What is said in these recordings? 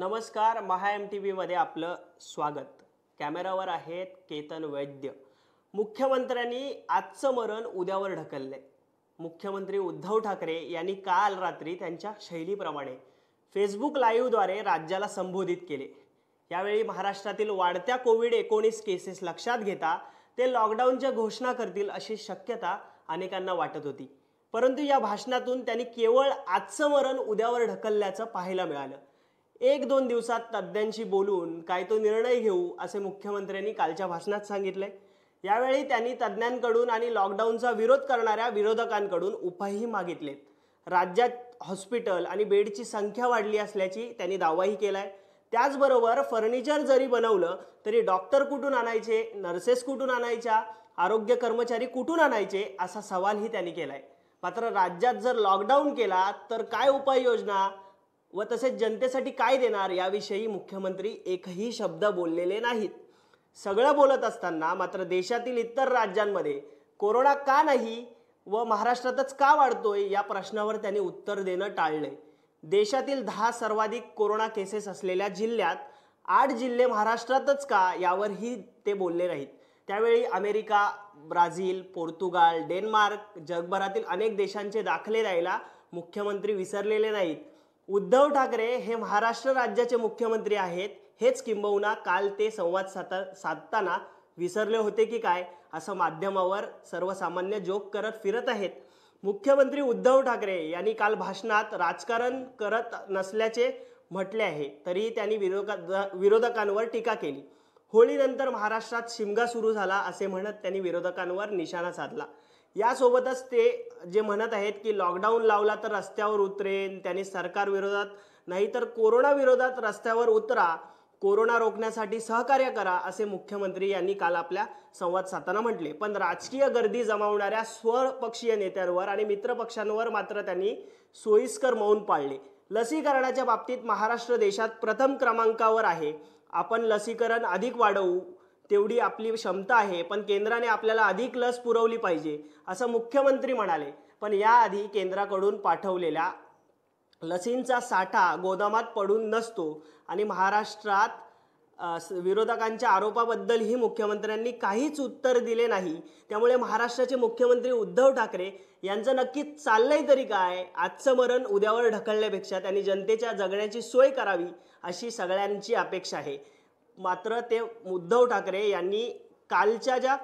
नमस्कार महा M T व्हीमध्ये आपलं स्वागत कॅमेरावर आहेत केतन वैद्य मुख्यमंत्र्यांनी आजचं मरण उद्यावर ढकललंय मुख्यमंत्री उद्धव ठाकरे यांनी काल रात्री त्यांच्या शैलीप्रमाणे फेसबुक लाईव्हद्वारे राज्याला संबोधित केले यावेळी महाराष्ट्रातील वाढत्या कोविड एकोणीस केसेस लक्षात घेता ते लॉकडाऊनच्या घोषणा करतील अशी शक्यता अनेकांना वाटत होती परंतु या भाषणातून त्यांनी केवळ आजचं मरण उद्यावर ढकलल्याचं पाहायला मिळालं एक दोन दिवसात तज्ज्ञांशी बोलून काय तो निर्णय घेऊ असे मुख्यमंत्र्यांनी कालच्या भाषणात सांगितले यावेळी त्यांनी तज्ज्ञांकडून आणि लॉकडाऊनचा विरोध करणाऱ्या विरोधकांकडून उपायही मागितले राज्यात हॉस्पिटल आणि बेडची संख्या वाढली असल्याची त्यांनी दावाही केला आहे त्याचबरोबर फर्निचर जरी बनवलं तरी डॉक्टर कुठून आणायचे नर्सेस कुठून आणायच्या आरोग्य कर्मचारी कुठून आणायचे असा सवालही त्यांनी केला आहे मात्र राज्यात जर लॉकडाऊन केला तर काय उपाययोजना व तसेच जनतेसाठी काय देणार याविषयी मुख्यमंत्री एकही शब्द बोललेले नाहीत सगळं बोलत असताना मात्र देशातील इतर राज्यांमध्ये कोरोना का नाही व महाराष्ट्रातच का वाढतोय या प्रश्नावर त्यांनी उत्तर देणं टाळले देशातील दहा सर्वाधिक कोरोना केसेस असलेल्या जिल्ह्यात आठ जिल्हे महाराष्ट्रातच का यावरही ते बोलले नाहीत त्यावेळी अमेरिका ब्राझील पोर्तुगाल डेन्मार्क जगभरातील अनेक देशांचे दाखले द्यायला मुख्यमंत्री विसरलेले नाहीत उद्धव ठाकरे हे महाराष्ट्र राज्याचे मुख्यमंत्री आहेत हेच किंबहुना काल ते संवाद साध साधताना विसरले होते की काय असं माध्यमावर सर्वसामान्य जोक करत फिरत आहेत मुख्यमंत्री उद्धव ठाकरे यांनी काल भाषणात राजकारण करत नसल्याचे म्हटले आहे तरी त्यांनी विरोधा विरोधकांवर टीका केली होळीनंतर महाराष्ट्रात शिमगा सुरू झाला असे म्हणत त्यांनी विरोधकांवर निशाणा साधला यासोबतच ते जे म्हणत आहेत की लॉकडाऊन लावला तर रस्त्यावर उतरेन त्यांनी सरकार विरोधात नाही तर कोरोना विरोधात रस्त्यावर उतरा कोरोना रोखण्यासाठी सहकार्य करा असे मुख्यमंत्री यांनी काल आपल्या संवाद साधताना म्हटले पण राजकीय गर्दी जमावणाऱ्या स्वपक्षीय नेत्यांवर आणि मित्रपक्षांवर मात्र त्यांनी सोयीस्कर मौन पाळले लसीकरणाच्या बाबतीत महाराष्ट्र देशात प्रथम क्रमांकावर आहे आपण लसीकरण अधिक वाढवू तेवढी आपली क्षमता आहे पण केंद्राने आपल्याला अधिक लस पुरवली पाहिजे असं मुख्यमंत्री म्हणाले पण याआधी केंद्राकडून पाठवलेल्या लसींचा साठा गोदामात पडून नसतो आणि महाराष्ट्रात विरोधकांच्या आरोपाबद्दलही मुख्यमंत्र्यांनी काहीच उत्तर दिले नाही त्यामुळे महाराष्ट्राचे मुख्यमंत्री उद्धव ठाकरे यांचं नक्कीच चाललंय तरी काय आजचं मरण उद्यावर ढकलण्यापेक्षा त्यांनी जनतेच्या जगण्याची सोय करावी अशी सगळ्यांची अपेक्षा आहे मात्र ते उद्धव ठाकरे यांनी कालच्या ज्या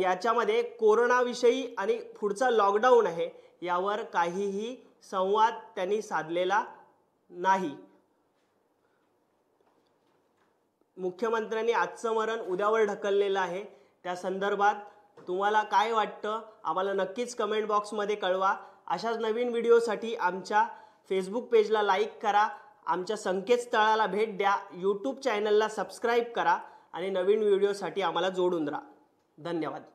याच्यामध्ये कोरोनाविषयी आणि पुढचा लॉकडाऊन आहे यावर काहीही संवाद त्यांनी साधलेला नाही मुख्यमंत्र्यांनी आजचं मरण उद्यावर ढकललेलं आहे त्या संदर्भात तुम्हाला काय वाटतं आम्हाला नक्कीच कमेंट बॉक्समध्ये कळवा अशाच नवीन व्हिडिओसाठी आमच्या फेसबुक पेजला लाईक करा आमच्या संकेतस्थळाला भेट द्या यूट्यूब चॅनलला सबस्क्राईब करा आणि नवीन व्हिडिओसाठी आम्हाला जोडून राहा धन्यवाद